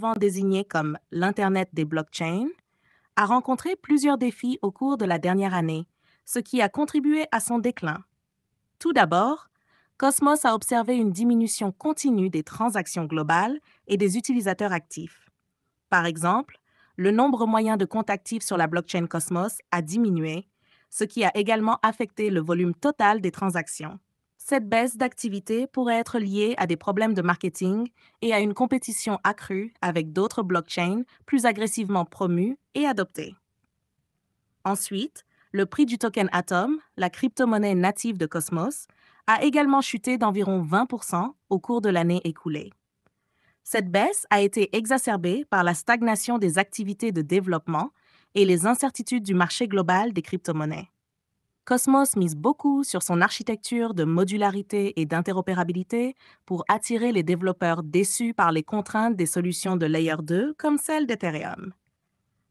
souvent désigné comme l'Internet des blockchains, a rencontré plusieurs défis au cours de la dernière année, ce qui a contribué à son déclin. Tout d'abord, Cosmos a observé une diminution continue des transactions globales et des utilisateurs actifs. Par exemple, le nombre moyen de comptes actifs sur la blockchain Cosmos a diminué, ce qui a également affecté le volume total des transactions. Cette baisse d'activité pourrait être liée à des problèmes de marketing et à une compétition accrue avec d'autres blockchains plus agressivement promues et adoptées. Ensuite, le prix du token Atom, la crypto-monnaie native de Cosmos, a également chuté d'environ 20% au cours de l'année écoulée. Cette baisse a été exacerbée par la stagnation des activités de développement et les incertitudes du marché global des crypto-monnaies. Cosmos mise beaucoup sur son architecture de modularité et d'interopérabilité pour attirer les développeurs déçus par les contraintes des solutions de Layer 2 comme celle d'Ethereum.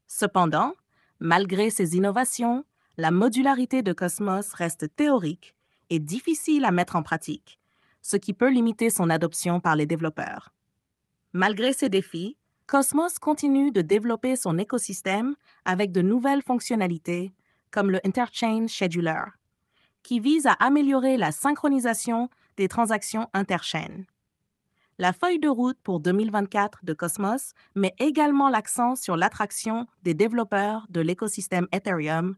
Cependant, malgré ces innovations, la modularité de Cosmos reste théorique et difficile à mettre en pratique, ce qui peut limiter son adoption par les développeurs. Malgré ces défis, Cosmos continue de développer son écosystème avec de nouvelles fonctionnalités comme le Interchain Scheduler, qui vise à améliorer la synchronisation des transactions interchaînes. La feuille de route pour 2024 de Cosmos met également l'accent sur l'attraction des développeurs de l'écosystème Ethereum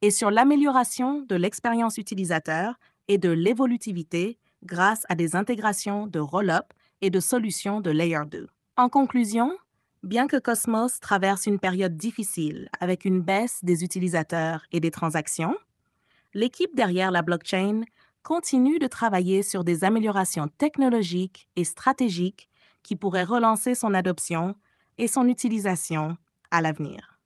et sur l'amélioration de l'expérience utilisateur et de l'évolutivité grâce à des intégrations de roll-up et de solutions de Layer 2. En conclusion, Bien que Cosmos traverse une période difficile avec une baisse des utilisateurs et des transactions, l'équipe derrière la blockchain continue de travailler sur des améliorations technologiques et stratégiques qui pourraient relancer son adoption et son utilisation à l'avenir.